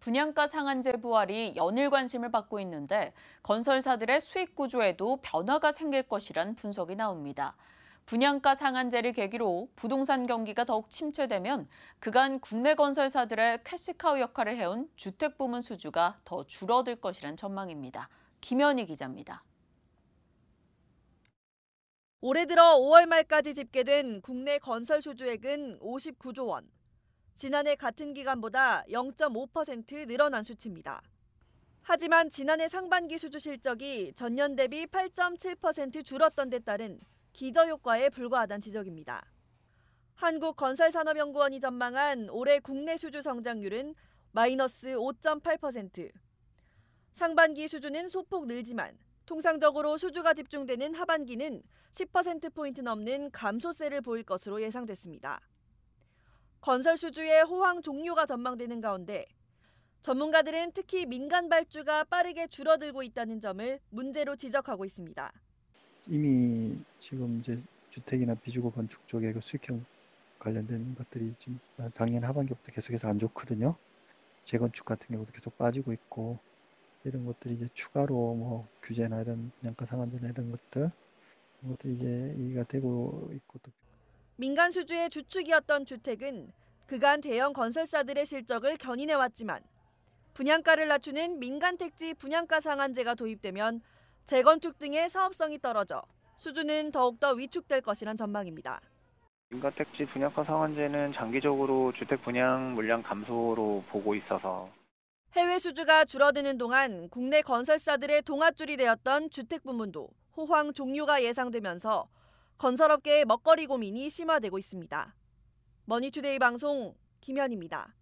분양가 상한제 부활이 연일 관심을 받고 있는데 건설사들의 수익 구조에도 변화가 생길 것이란 분석이 나옵니다. 분양가 상한제를 계기로 부동산 경기가 더욱 침체되면 그간 국내 건설사들의 캐시카우 역할을 해온 주택 부문 수주가 더 줄어들 것이란 전망입니다. 김현희 기자입니다. 올해 들어 5월 말까지 집계된 국내 건설 수주액은 59조 원. 지난해 같은 기간보다 0.5% 늘어난 수치입니다. 하지만 지난해 상반기 수주 실적이 전년 대비 8.7% 줄었던 데 따른 기저효과에 불과하단 지적입니다. 한국건설산업연구원이 전망한 올해 국내 수주 성장률은 마이너스 5.8%. 상반기 수주는 소폭 늘지만 통상적으로 수주가 집중되는 하반기는 10%포인트 넘는 감소세를 보일 것으로 예상됐습니다. 건설 수주의 호황 종료가 전망되는 가운데 전문가들은 특히 민간 발주가 빠르게 줄어들고 있다는 점을 문제로 지적하고 있습니다. 이미 지금 이제 주택이나 비주거 건축 쪽에 그 수익형 관련된 것들이 지금 작년 하반기부터 계속해서 안 좋거든요. 재건축 같은 경우도 계속 빠지고 있고 이런 것들이 이제 추가로 뭐 규제나 이런 양가 상한제나 이런 것들 이것들이 이제 이가 되고 있고 또 민간 수주의 주축이었던 주택은 그간 대형 건설사들의 실적을 견인해왔지만 분양가를 낮추는 민간 택지 분양가 상한제가 도입되면 재건축 등의 사업성이 떨어져 수주는 더욱더 위축될 것이란 전망입니다. 민간 택지 분양가 상한제는 장기적으로 주택 분양 물량 감소로 보고 있어서 해외 수주가 줄어드는 동안 국내 건설사들의 동아줄이 되었던 주택 부문도 호황 종료가 예상되면서 건설업계의 먹거리 고민이 심화되고 있습니다. 머니투데이 방송 김현입니다.